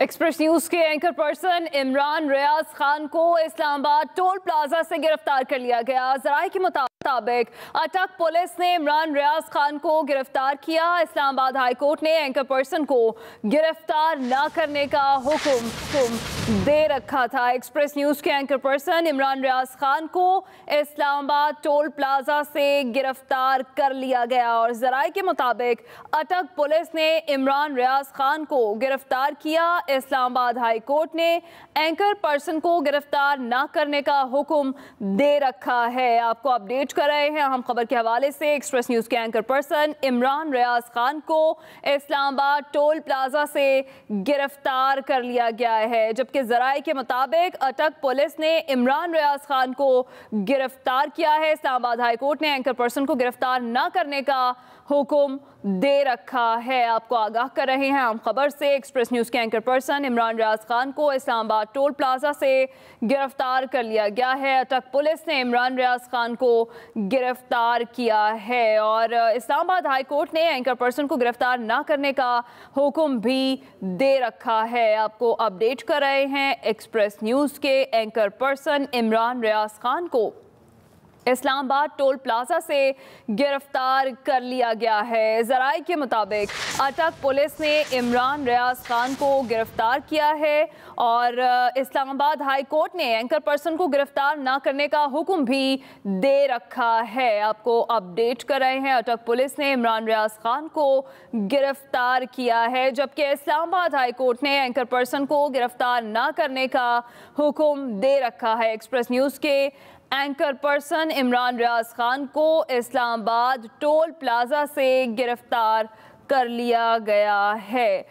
express News के anchor person Imran Riaz Khan को Islamabad toll plaza से गिरफ्तार कर लिया गया जराये के मुताबिक अटक पुलिस ने इमरान रियाज खान को गिरफ्तार किया इस्लामाबाद हाईकोर्ट ने एंकर पर्सन को गिरफ्तार न करने का हुक्म दे रखा था एक्सप्रेस न्यूज के एंकर पर्सन इमरान रियाज खान को इस्लामाबाद टोल प्लाजा से गिरफ्तार कर लिया गया और जराये के मुताबिक अटक पुलिस ने इमरान रियाज खान को गिरफ्तार किया इस्लामाबाद हाई कोर्ट ने एंकर पर्सन को गिरफ्तार ना करने का हुक्म दे रखा है आपको अपडेट कर रहे हैं हम खबर के हवाले से एक्सप्रेस न्यूज़ के एंकर पर्सन इमरान रियाज खान को इस्लामाबाद टोल प्लाजा से गिरफ्तार कर लिया गया है जबकि जराये के मुताबिक अटक पुलिस ने इमरान रियाज खान को गिरफ्तार किया है इस्लामाबाद हाईकोर्ट ने एंकर पर्सन को गिरफ्तार न करने का हुक्म दे रखा है आपको आगाह कर रहे हैं हम खबर से एक्सप्रेस न्यूज़ के anchor person person Imran Riaz Khan को इस्लामाबाद टोल प्लाजा से गिरफ्तार कर लिया गया है अटक पुलिस ने इमरान रियाज खान को गिरफ्तार किया है और इस्लामाबाद हाई कोर्ट ने एंकर पर्सन को गिरफ्तार ना करने का हुक्म भी दे रखा है आपको अपडेट कर रहे हैं एक्सप्रेस न्यूज़ के एंकर पर्सन इमरान रियाज खान को इस्लामाबाद टोल प्लाजा से गिरफ्तार कर लिया गया है जराये के मुताबिक अटक पुलिस ने इमरान रियाज खान को गिरफ्तार किया है और इस्लामाबाद हाई कोर्ट ने एंकर पर्सन को गिरफ्तार ना करने का हुक्म भी दे रखा है आपको अपडेट कर रहे हैं अटक पुलिस ने इमरान रियाज खान को गिरफ्तार किया है जबकि इस्लामाबाद हाई कोर्ट ने एंकर पर्सन को गिरफ्तार ना करने का हुक्म दे रखा है एक्सप्रेस न्यूज़ के एंकर पर्सन इमरान रियाज खान को इस्लामाबाद टोल प्लाजा से गिरफ्तार कर लिया गया है